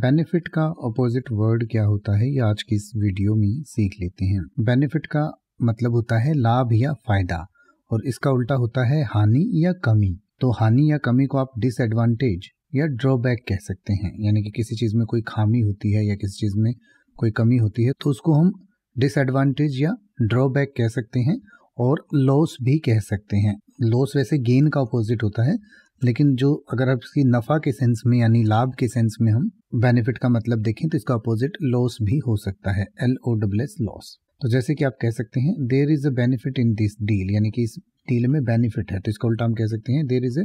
benefit का opposite word क्या होता है ये आज की इस वीडियो में सीख लेते हैं बेनिफिट का मतलब होता है लाभ या फायदा और इसका उल्टा होता है हानि या कमी तो हानि या कमी को आप डिसएडवांटेज या ड्रॉबैक कह सकते हैं यानी कि किसी चीज़ में कोई खामी होती है या किसी चीज़ में कोई कमी होती है तो उसको हम डिसएडवांटेज या ड्रॉबैक कह सकते हैं और लॉस भी कह सकते हैं लॉस वैसे गेन का अपोजिट होता है लेकिन जो अगर आप इसकी नफ़ा के सेंस में यानी लाभ के सेंस में हम बेनिफिट का मतलब देखें तो इसका अपोजिट लॉस भी हो सकता है L O double S loss तो जैसे कि आप कह सकते हैं there is a benefit in this deal यानी कि इस डील में बेनिफिट है तो इसका उल्टा हम कह सकते हैं there is a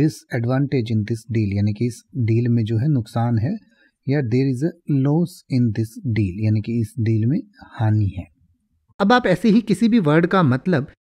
disadvantage in this deal यानी कि इस डील में जो है नुकसान है या there is a loss in this deal यानी कि इस डील में हानि है अब आप ऐसे ही किसी भी वर्ड का मतलब